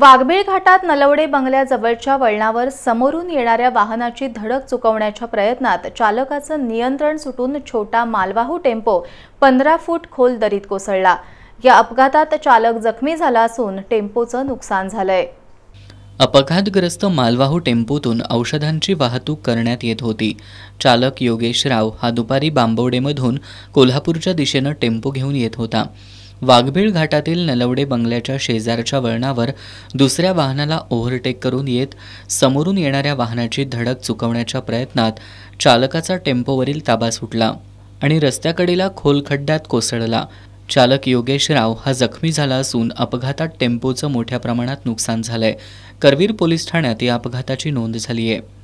वाघबीळ घाटात नलवडे बंगल्याजवळच्या वळणावर समोरून येणाऱ्या वाहनाची धडक चुकवण्याच्या प्रयत्नात चालकाचं नियंत्रण सुटून छोटा मालवाहू टेम्पो पंधरा फूट खोल दरीत कोसळला या अपघातात चालक जखमी झाला असून टेम्पोचं नुकसान झालंय अपघातग्रस्त मालवाहू टेम्पोतून औषधांची वाहतूक करण्यात येत होती चालक योगेश राव हा दुपारी बांबवडेमधून कोल्हापूरच्या दिशेनं टेम्पो घेऊन येत होता वाघबीळ घाटातील नलवडे बंगल्याच्या शेजारच्या वळणावर दुसऱ्या वाहनाला ओव्हरटेक करून येत समोरून येणाऱ्या वाहनाची धडक चुकवण्याच्या प्रयत्नात चालकाचा टेम्पोवरील ताबा सुटला आणि रस्त्याकडीला खोल खड्ड्यात कोसळला चालक योगेश राव हा जखमी झाला असून अपघातात टेम्पोचं मोठ्या प्रमाणात नुकसान झालंय करवीर पोलीस ठाण्यात या अपघाताची नोंद झाली आहे